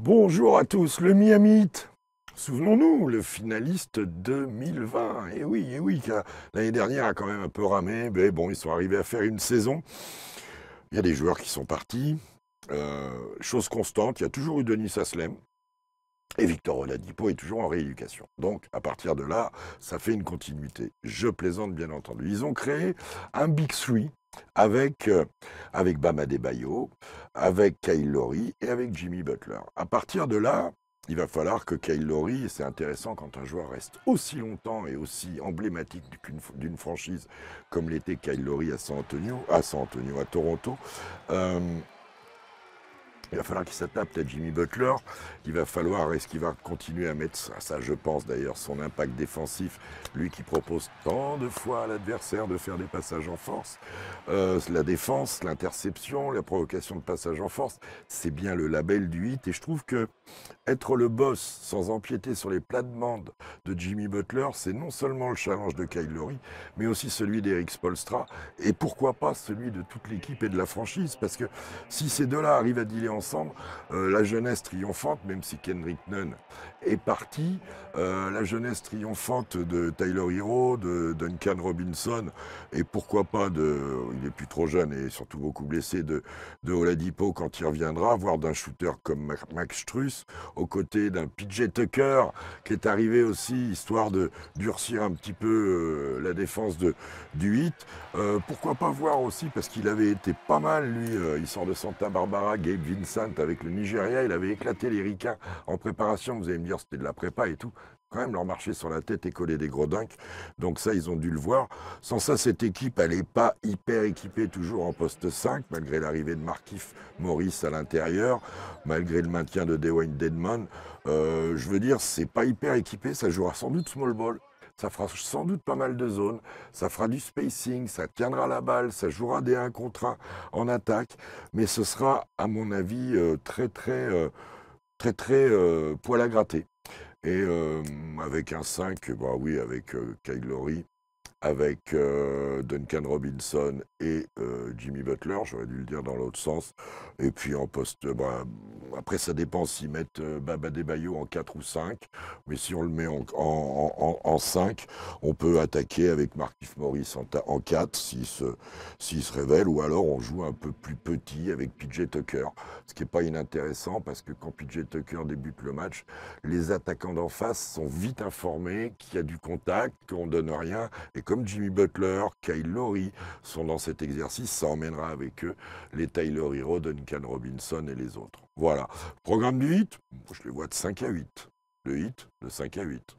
Bonjour à tous, le Miami Souvenons-nous, le finaliste 2020. Et eh oui, et eh oui, l'année dernière a quand même un peu ramé, mais bon, ils sont arrivés à faire une saison. Il y a des joueurs qui sont partis. Euh, chose constante, il y a toujours eu Denis Aslem. Et Victor Oladipo est toujours en rééducation. Donc, à partir de là, ça fait une continuité. Je plaisante, bien entendu. Ils ont créé un Big Three euh, avec, Bama avec avec Kyle Lowry et avec Jimmy Butler. À partir de là, il va falloir que Kyle Lowry, et c'est intéressant quand un joueur reste aussi longtemps et aussi emblématique d'une franchise comme l'était Kyle Lowry à San Antonio, à San Antonio, à Toronto, euh, il va falloir qu'il s'adapte à Jimmy Butler. Il va falloir, est-ce qu'il va continuer à mettre ça, je pense d'ailleurs, son impact défensif, lui qui propose tant de fois à l'adversaire de faire des passages en force. Euh, la défense, l'interception, la provocation de passage en force, c'est bien le label du hit. Et je trouve que être le boss sans empiéter sur les plates-bandes de Jimmy Butler, c'est non seulement le challenge de Kyle mais aussi celui d'Eric Spolstra. Et pourquoi pas celui de toute l'équipe et de la franchise, parce que si ces deux-là arrivent à dealer en ensemble euh, la jeunesse triomphante, même si Kendrick Nunn est parti, euh, la jeunesse triomphante de Tyler Hero, de Duncan Robinson, et pourquoi pas de, il est plus trop jeune et surtout beaucoup blessé, de, de Oladipo quand il reviendra, voir d'un shooter comme Max Struss, aux côtés d'un PJ Tucker qui est arrivé aussi, histoire de durcir un petit peu euh, la défense de, du 8. pourquoi pas voir aussi, parce qu'il avait été pas mal, lui, il sort de Santa Barbara, Gabe Vincent, avec le Nigeria, il avait éclaté les ricains en préparation. Vous allez me dire, c'était de la prépa et tout. Quand même, leur marcher sur la tête et coller des gros dingues. Donc ça, ils ont dû le voir. Sans ça, cette équipe, elle n'est pas hyper équipée toujours en poste 5, malgré l'arrivée de Markif Maurice à l'intérieur, malgré le maintien de Dewayne Deadman. Euh, je veux dire, c'est pas hyper équipé, ça jouera sans doute small ball. Ça fera sans doute pas mal de zones, ça fera du spacing, ça tiendra la balle, ça jouera des 1 contre 1 en attaque, mais ce sera, à mon avis, euh, très très euh, très très euh, poil à gratter. Et avec un 5, bah oui, avec Kyle avec euh, Duncan Robinson et euh, Jimmy Butler, j'aurais dû le dire dans l'autre sens. Et puis en poste, euh, bah, après ça dépend s'ils mettent Baba Bayo en 4 ou 5, mais si on le met en, 5, on peut attaquer avec Markif Morris en, 4 s'il se, s'il se révèle, ou alors on joue un peu plus petit avec PJ Tucker, ce qui n'est pas inintéressant parce que quand PJ Tucker débute le match, les attaquants d'en face sont vite informés qu'il y a du contact, qu'on ne donne rien et comme Jimmy Butler, Kyle Lowry sont dans cet exercice. Ça emmènera avec eux les Tyler Hero, Duncan Robinson et les autres. Voilà. Programme du hit, je les vois de 5 à 8. Le hit, de 5 à 8.